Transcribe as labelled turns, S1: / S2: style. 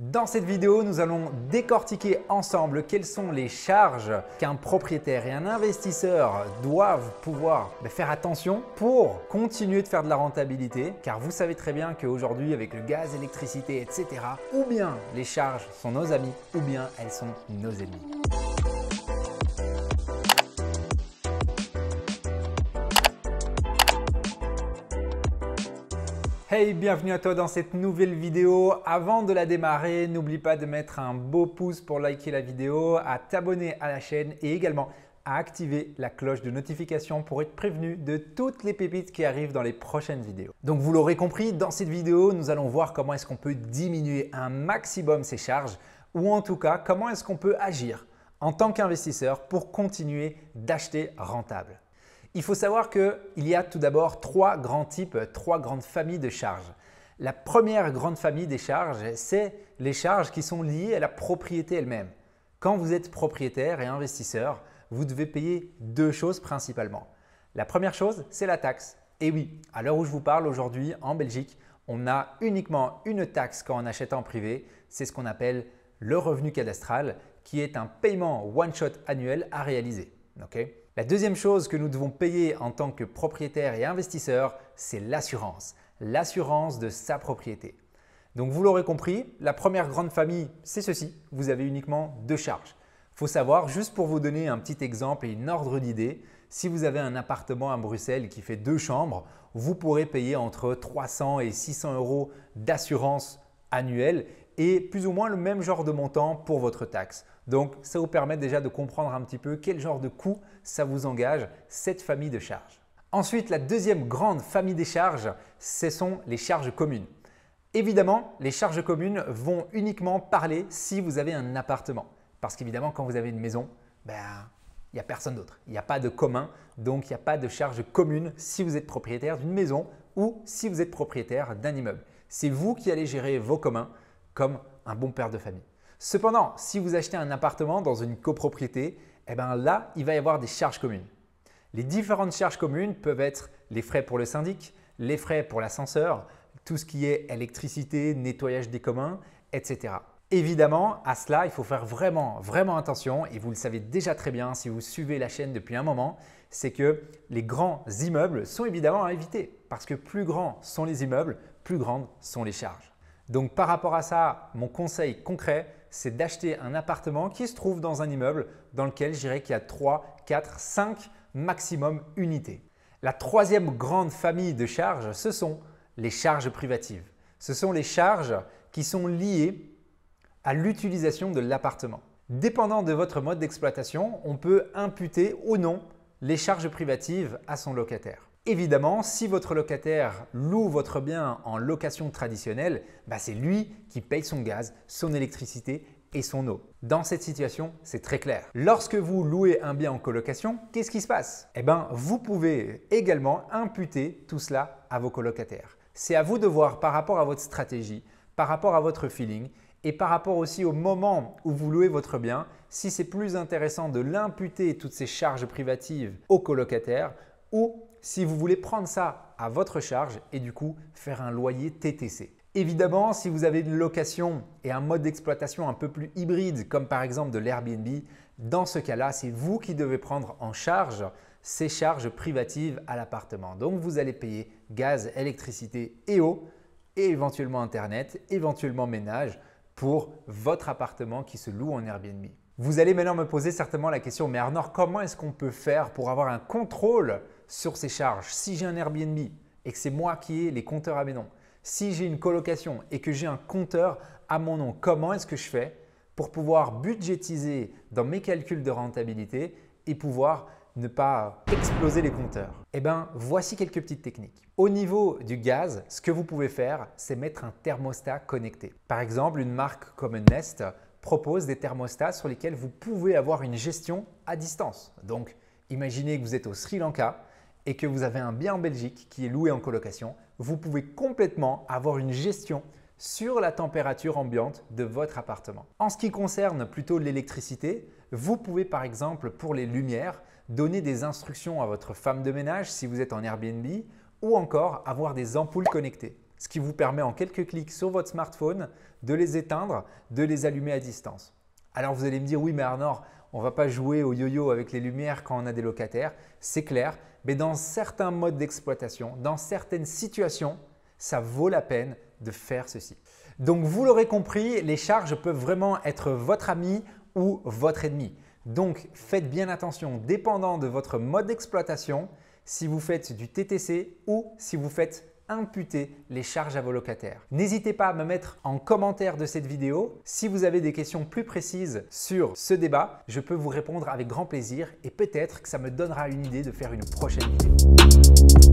S1: Dans cette vidéo, nous allons décortiquer ensemble quelles sont les charges qu'un propriétaire et un investisseur doivent pouvoir bah, faire attention pour continuer de faire de la rentabilité, car vous savez très bien qu'aujourd'hui, avec le gaz, l'électricité, etc., ou bien les charges sont nos amis, ou bien elles sont nos ennemis. Hey, bienvenue à toi dans cette nouvelle vidéo. Avant de la démarrer, n'oublie pas de mettre un beau pouce pour liker la vidéo, à t'abonner à la chaîne et également à activer la cloche de notification pour être prévenu de toutes les pépites qui arrivent dans les prochaines vidéos. Donc vous l'aurez compris, dans cette vidéo, nous allons voir comment est-ce qu'on peut diminuer un maximum ses charges ou en tout cas comment est-ce qu'on peut agir en tant qu'investisseur pour continuer d'acheter rentable. Il faut savoir qu'il y a tout d'abord trois grands types, trois grandes familles de charges. La première grande famille des charges, c'est les charges qui sont liées à la propriété elle-même. Quand vous êtes propriétaire et investisseur, vous devez payer deux choses principalement. La première chose, c'est la taxe. Et oui, à l'heure où je vous parle aujourd'hui, en Belgique, on a uniquement une taxe quand on achète en privé. C'est ce qu'on appelle le revenu cadastral, qui est un paiement one-shot annuel à réaliser. Ok la deuxième chose que nous devons payer en tant que propriétaire et investisseur, c'est l'assurance. L'assurance de sa propriété. Donc vous l'aurez compris, la première grande famille, c'est ceci. Vous avez uniquement deux charges. Faut savoir, juste pour vous donner un petit exemple et une ordre d'idée, si vous avez un appartement à Bruxelles qui fait deux chambres, vous pourrez payer entre 300 et 600 euros d'assurance annuelle et plus ou moins le même genre de montant pour votre taxe. Donc ça vous permet déjà de comprendre un petit peu quel genre de coût ça vous engage, cette famille de charges. Ensuite, la deuxième grande famille des charges, ce sont les charges communes. Évidemment, les charges communes vont uniquement parler si vous avez un appartement. Parce qu'évidemment, quand vous avez une maison, ben, il n'y a personne d'autre. Il n'y a pas de commun, donc il n'y a pas de charges commune si vous êtes propriétaire d'une maison ou si vous êtes propriétaire d'un immeuble. C'est vous qui allez gérer vos communs, un bon père de famille. Cependant, si vous achetez un appartement dans une copropriété, eh ben là, il va y avoir des charges communes. Les différentes charges communes peuvent être les frais pour le syndic, les frais pour l'ascenseur, tout ce qui est électricité, nettoyage des communs, etc. Évidemment, à cela, il faut faire vraiment, vraiment attention, et vous le savez déjà très bien si vous suivez la chaîne depuis un moment, c'est que les grands immeubles sont évidemment à éviter, parce que plus grands sont les immeubles, plus grandes sont les charges. Donc par rapport à ça, mon conseil concret, c'est d'acheter un appartement qui se trouve dans un immeuble dans lequel j'irai qu'il y a 3, 4, 5 maximum unités. La troisième grande famille de charges, ce sont les charges privatives. Ce sont les charges qui sont liées à l'utilisation de l'appartement. Dépendant de votre mode d'exploitation, on peut imputer ou non les charges privatives à son locataire. Évidemment, si votre locataire loue votre bien en location traditionnelle, bah, c'est lui qui paye son gaz, son électricité et son eau. Dans cette situation, c'est très clair. Lorsque vous louez un bien en colocation, qu'est-ce qui se passe Eh bien, vous pouvez également imputer tout cela à vos colocataires. C'est à vous de voir par rapport à votre stratégie, par rapport à votre feeling et par rapport aussi au moment où vous louez votre bien, si c'est plus intéressant de l'imputer toutes ces charges privatives aux colocataires ou si vous voulez prendre ça à votre charge et du coup faire un loyer TTC. Évidemment, si vous avez une location et un mode d'exploitation un peu plus hybride, comme par exemple de l'Airbnb, dans ce cas-là, c'est vous qui devez prendre en charge ces charges privatives à l'appartement. Donc vous allez payer gaz, électricité et eau, et éventuellement Internet, éventuellement ménage pour votre appartement qui se loue en Airbnb. Vous allez maintenant me poser certainement la question, mais Arnor, comment est-ce qu'on peut faire pour avoir un contrôle sur ces charges. Si j'ai un Airbnb et que c'est moi qui ai les compteurs à mes noms, si j'ai une colocation et que j'ai un compteur à mon nom, comment est-ce que je fais pour pouvoir budgétiser dans mes calculs de rentabilité et pouvoir ne pas exploser les compteurs Eh bien, voici quelques petites techniques. Au niveau du gaz, ce que vous pouvez faire, c'est mettre un thermostat connecté. Par exemple, une marque comme Nest propose des thermostats sur lesquels vous pouvez avoir une gestion à distance. Donc, imaginez que vous êtes au Sri Lanka et que vous avez un bien en Belgique qui est loué en colocation, vous pouvez complètement avoir une gestion sur la température ambiante de votre appartement. En ce qui concerne plutôt l'électricité, vous pouvez par exemple pour les lumières donner des instructions à votre femme de ménage si vous êtes en Airbnb ou encore avoir des ampoules connectées, ce qui vous permet en quelques clics sur votre smartphone de les éteindre, de les allumer à distance. Alors vous allez me dire oui mais Arnaud on va pas jouer au yo-yo avec les lumières quand on a des locataires, c'est clair, mais dans certains modes d'exploitation, dans certaines situations, ça vaut la peine de faire ceci. Donc vous l'aurez compris, les charges peuvent vraiment être votre ami ou votre ennemi. Donc faites bien attention, dépendant de votre mode d'exploitation, si vous faites du TTC ou si vous faites imputer les charges à vos locataires. N'hésitez pas à me mettre en commentaire de cette vidéo si vous avez des questions plus précises sur ce débat. Je peux vous répondre avec grand plaisir et peut-être que ça me donnera une idée de faire une prochaine vidéo.